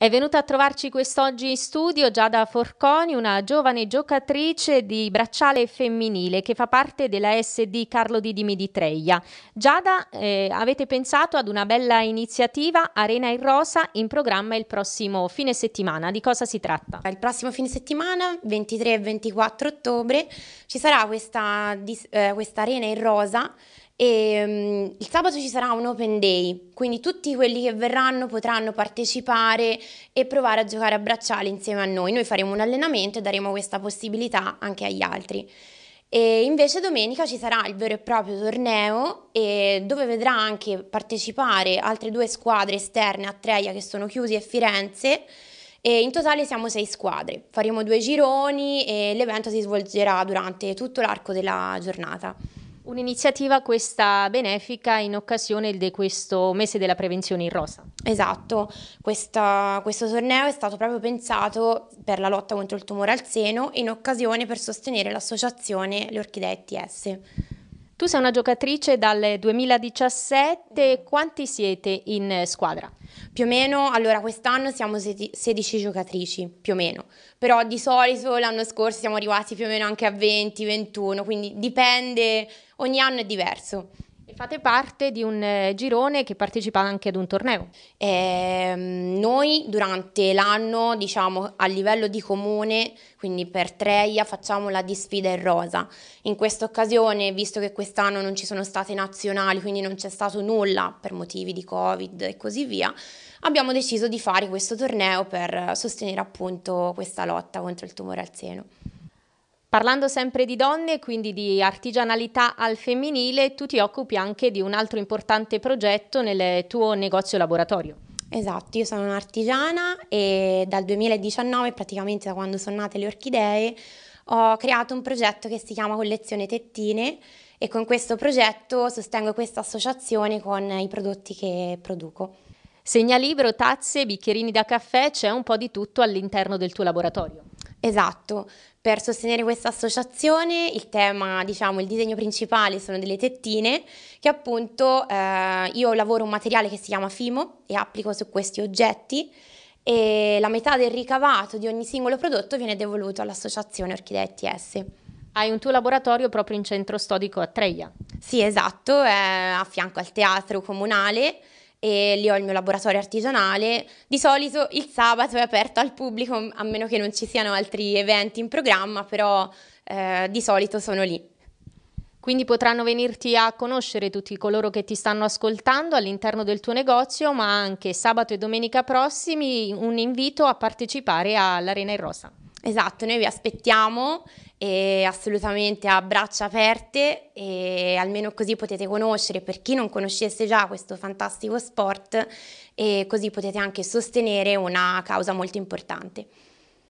È venuta a trovarci quest'oggi in studio Giada Forconi, una giovane giocatrice di bracciale femminile che fa parte della SD Carlo Didi di Giada, eh, avete pensato ad una bella iniziativa Arena in Rosa in programma il prossimo fine settimana. Di cosa si tratta? Il prossimo fine settimana, 23 e 24 ottobre, ci sarà questa, eh, questa Arena in Rosa e, um, il sabato ci sarà un open day, quindi tutti quelli che verranno potranno partecipare e provare a giocare a bracciale insieme a noi. Noi faremo un allenamento e daremo questa possibilità anche agli altri. E invece domenica ci sarà il vero e proprio torneo dove vedrà anche partecipare altre due squadre esterne a Treia che sono Chiusi e Firenze. E in totale siamo sei squadre, faremo due gironi e l'evento si svolgerà durante tutto l'arco della giornata. Un'iniziativa questa benefica in occasione di questo mese della prevenzione in rosa. Esatto, Questa, questo torneo è stato proprio pensato per la lotta contro il tumore al seno in occasione per sostenere l'associazione Le Orchidee ETS. Tu sei una giocatrice dal 2017, mm. quanti siete in squadra? Più o meno, allora quest'anno siamo 16 giocatrici, più o meno, però di solito l'anno scorso siamo arrivati più o meno anche a 20, 21, quindi dipende, ogni anno è diverso fate parte di un eh, girone che partecipa anche ad un torneo. Eh, noi durante l'anno, diciamo a livello di comune, quindi per Treia, facciamo la disfida in rosa. In questa occasione, visto che quest'anno non ci sono state nazionali, quindi non c'è stato nulla per motivi di Covid e così via, abbiamo deciso di fare questo torneo per sostenere appunto questa lotta contro il tumore al seno. Parlando sempre di donne e quindi di artigianalità al femminile, tu ti occupi anche di un altro importante progetto nel tuo negozio laboratorio. Esatto, io sono un'artigiana e dal 2019, praticamente da quando sono nate le orchidee, ho creato un progetto che si chiama Collezione Tettine e con questo progetto sostengo questa associazione con i prodotti che produco. Segnalibro, tazze, bicchierini da caffè, c'è un po' di tutto all'interno del tuo laboratorio. Esatto, per sostenere questa associazione il tema, diciamo, il disegno principale sono delle tettine che appunto eh, io lavoro un materiale che si chiama Fimo e applico su questi oggetti e la metà del ricavato di ogni singolo prodotto viene devoluto all'associazione Orchidea ETS. Hai un tuo laboratorio proprio in centro storico a Treia. Sì, esatto, è eh, a fianco al teatro comunale e lì ho il mio laboratorio artigianale. Di solito il sabato è aperto al pubblico, a meno che non ci siano altri eventi in programma, però eh, di solito sono lì. Quindi potranno venirti a conoscere tutti coloro che ti stanno ascoltando all'interno del tuo negozio, ma anche sabato e domenica prossimi un invito a partecipare all'Arena in Rosa. Esatto, noi vi aspettiamo e assolutamente a braccia aperte e almeno così potete conoscere per chi non conoscesse già questo fantastico sport e così potete anche sostenere una causa molto importante.